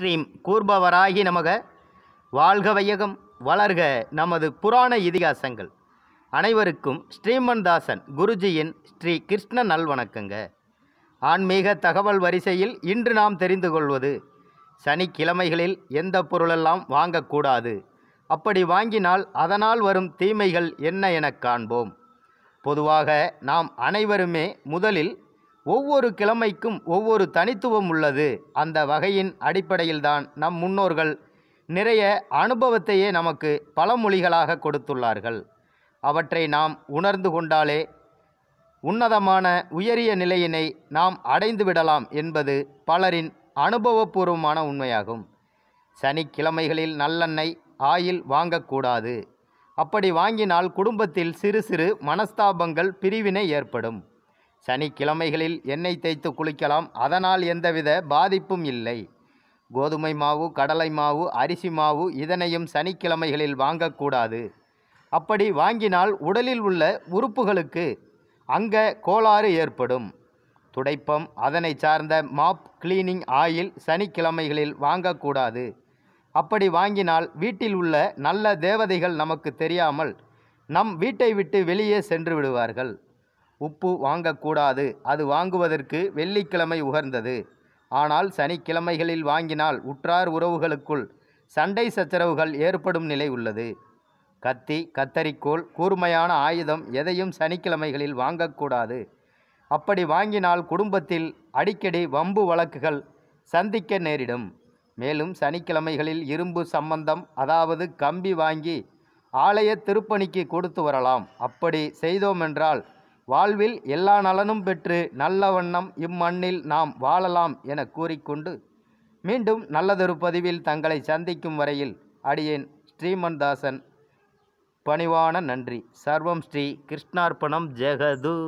ஸ்ரீம் கூர்பவராகி நமக வாழ்க வையகம் வளர்க நமது புராண இதிகாசங்கள் அனைவருக்கும் ஸ்ரீமன் தாசன் குருஜியின் ஸ்ரீ கிருஷ்ண நல்வணக்கங்க ஆன்மீக தகவல் வரிசையில் இன்று நாம் தெரிந்து கொள்வது சனிக்கிழமைகளில் எந்த பொருளெல்லாம் வாங்கக்கூடாது அப்படி வாங்கினால் அதனால் வரும் தீமைகள் என்ன எனக் காண்போம் பொதுவாக நாம் அனைவருமே முதலில் ஒவ்வொரு கிழமைக்கும் ஒவ்வொரு தனித்துவம் உள்ளது அந்த வகையின் அடிப்படையில்தான் நம் முன்னோர்கள் நிறைய அனுபவத்தையே நமக்கு பல மொழிகளாக கொடுத்துள்ளார்கள் அவற்றை நாம் உணர்ந்து கொண்டாலே உன்னதமான உயரிய நிலையினை நாம் அடைந்து விடலாம் என்பது பலரின் அனுபவபூர்வமான உண்மையாகும் சனிக்கிழமைகளில் நல்லெண்ணெய் ஆயில் வாங்கக்கூடாது அப்படி வாங்கினால் குடும்பத்தில் சிறு சிறு மனஸ்தாபங்கள் பிரிவினை ஏற்படும் சனிக்கிழமைகளில் எண்ணெய் தேய்த்து குளிக்கலாம் அதனால் எந்தவித பாதிப்பும் இல்லை கோதுமை மாவு கடலை மாவு அரிசி மாவு இதனையும் சனிக்கிழமைகளில் வாங்கக்கூடாது அப்படி வாங்கினால் உடலில் உள்ள உறுப்புகளுக்கு அங்க கோளாறு ஏற்படும் துடைப்பம் அதனை சார்ந்த மாப் கிளீனிங் ஆயில் சனிக்கிழமைகளில் வாங்கக்கூடாது அப்படி வாங்கினால் வீட்டில் உள்ள நல்ல தேவதைகள் நமக்கு தெரியாமல் நம் வீட்டை விட்டு வெளியே சென்று விடுவார்கள் உப்பு வாங்கக்கூடாது அது வாங்குவதற்கு வெள்ளிக்கிழமை உகர்ந்தது ஆனால் சனிக்கிழமைகளில் வாங்கினால் உற்றார் உறவுகளுக்குள் சண்டை சச்சரவுகள் ஏற்படும் நிலை உள்ளது கத்தி கத்தரிக்கோள் கூர்மையான ஆயுதம் எதையும் சனிக்கிழமைகளில் வாங்கக்கூடாது அப்படி வாங்கினால் குடும்பத்தில் அடிக்கடி வம்பு வழக்குகள் சந்திக்க நேரிடும் மேலும் சனிக்கிழமைகளில் இரும்பு சம்பந்தம் அதாவது கம்பி வாங்கி ஆலய திருப்பணிக்கு கொடுத்து வரலாம் அப்படி செய்தோமென்றால் வாழ்வில் எல்லா நலனும் பெற்று நல்ல வண்ணம் இம்மண்ணில் நாம் வாழலாம் என கூறிக்கொண்டு மீண்டும் நல்லதொரு பதிவில் தங்களை சந்திக்கும் வரையில் அடியேன் ஸ்ரீமன்தாசன் பணிவான நன்றி சர்வம் ஸ்ரீ கிருஷ்ணார்ப்பணம் ஜெகது